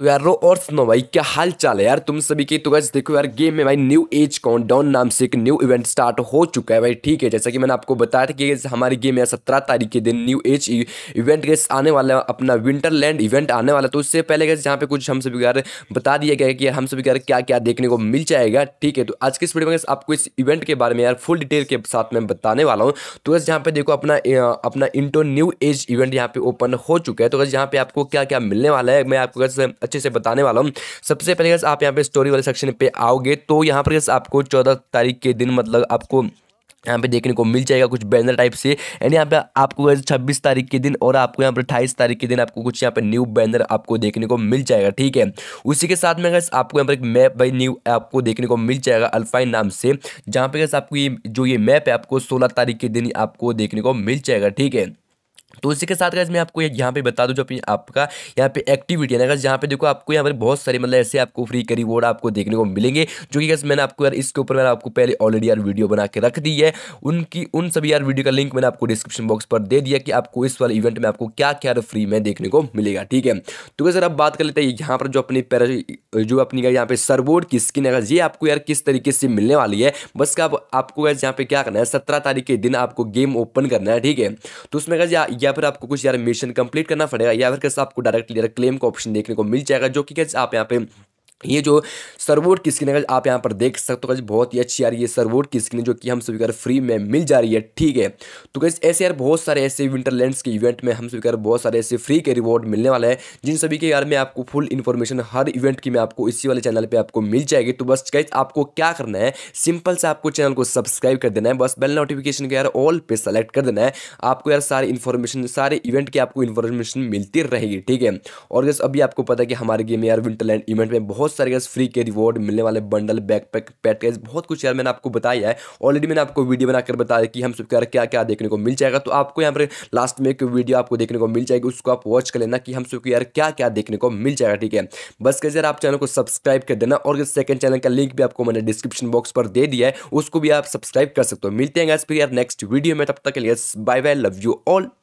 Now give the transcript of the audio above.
तो यार रो और सुनो भाई क्या हाल चाल है यार तुम सभी की तो गैस देखो यार गेम में भाई न्यू एज काउंट डाउन नाम से एक न्यू इवेंट स्टार्ट हो चुका है भाई ठीक है जैसा कि मैंने आपको बताया था कि हमारी गेम यार सत्रह तारीख के दिन न्यू एज इवेंट गैस आने वाला है अपना विंटरलैंड इवेंट आने वाला तो उससे पहले गैस यहाँ पे कुछ हम सभी यार बता दिया गया कि हम सभी यार क्या क्या देखने को मिल जाएगा ठीक है तो आज की इस वीडियो में आपको इस इवेंट के बारे में यार फुल डिटेल के साथ मैं बताने वाला हूँ तो गैस यहाँ पे देखो अपना अपना इंटो न्यू एज इवेंट यहाँ पे ओपन हो चुका है तो गैस यहाँ पे आपको क्या क्या मिलने वाला है मैं आपको अच्छे से बताने वाला हूँ सबसे पहले गैस आप यहाँ पे स्टोरी वाले सेक्शन पे आओगे तो यहाँ पर गैस आपको चौदह तारीख के दिन मतलब आपको यहाँ पे देखने को मिल जाएगा कुछ बैनर टाइप से एंड यहाँ पे आपको छब्बीस तारीख के दिन और आपको यहाँ पर अट्ठाईस तारीख के दिन आपको कुछ यहाँ पे न्यू बैनर आपको देखने को मिल जाएगा ठीक है उसी के साथ में गैस आपको यहाँ पर एक मैप भाई न्यू आपको देखने को मिल जाएगा अल्फाइन नाम से जहाँ पे गैस आपको ये जो ये मैप है आपको सोलह तारीख के दिन आपको देखने को मिल जाएगा ठीक है तो इसी के साथ मैं आपको यहाँ पे बता दूँ जो अपनी आपका यहाँ पे एक्टिविटी है ना जहाँ पे देखो आपको यहाँ पर बहुत सारे मतलब ऐसे आपको फ्री का रिवॉर्ड आपको देखने को मिलेंगे जो कि कैसे मैंने आपको यार इसके ऊपर मैंने आपको पहले ऑलरेडी यार वीडियो बना के रख दी है उनकी उन सभी यार वीडियो का लिंक मैंने आपको डिस्क्रिप्शन बॉक्स पर दे दिया कि आपको इस वाले इवेंट में आपको क्या क्या फ्री में देखने को मिलेगा ठीक है तो क्या सर अब बात कर लेते हैं यहाँ पर जो अपनी पैर जो अपनी यहाँ पे सरबोर्ड की स्किन है ये आपको यार किस तरीके से मिलने वाली है बस आपको यहाँ पे क्या करना है सत्रह तारीख के दिन आपको गेम ओपन करना है ठीक है तो उसमें क्या या फिर आपको कुछ यार मिशन कंप्लीट करना पड़ेगा या फिर कैसे आपको डायरेक्टली क्लेम का ऑप्शन देखने को मिल जाएगा जो कि कैसे आप यहाँ पे ये जो सर्वोट की स्क्रीन है आप यहाँ पर देख सकते हो गज बहुत ही अच्छी आ रही है सर्वोट की स्क्रीन जो कि हम सभी कर फ्री में मिल जा रही है ठीक है तो कैसे ऐसे यार बहुत सारे ऐसे विंटरलैंड्स के इवेंट में हम सभी कर बहुत सारे ऐसे फ्री के रिवॉर्ड मिलने वाले हैं जिन सभी के यार मैं आपको फुल इन्फॉर्मेशन हर इवेंट की मैं आपको इसी वाले चैनल पर आपको मिल जाएगी तो बस कैसे आपको क्या करना है सिंपल से आपको चैनल को सब्सक्राइब कर देना है बस बेल नोटिफिकेशन के यार ऑल पे सेलेक्ट कर देना है आपको यार सारे इन्फॉर्मेशन सारे इवेंट की आपको इन्फॉर्मेशन मिलती रहेगी ठीक है और जैसे अभी आपको पता है कि हमारे गेम यार लैंड इवेंट में बहुत बहुत सारे गैस फ्री के रिवॉर्ड मिलने वाले बंडल बैकपैक पैकेज बहुत कुछ यार मैंने आपको बताया है ऑलरेडी मैंने आपको वीडियो बनाकर बताया कि हम सब क्या क्या क्या देखने को मिल जाएगा तो आपको यहाँ पर लास्ट में एक वीडियो आपको देखने को मिल जाएगी उसको आप वॉच कर लेना कि हम सबको यार क्या क्या देखने को मिल जाएगा ठीक है बस कैसे यार आप चैनल को सब्सक्राइब कर देना और सेकंड चैनल का लिंक भी आपको मैंने डिस्क्रिप्शन बॉक्स पर दे दिया है उसको भी आप सब्सक्राइब कर सकते हो मिलते हैं गैस फिर यार नेक्स्ट वीडियो में तब तक के लिए bye bye love you all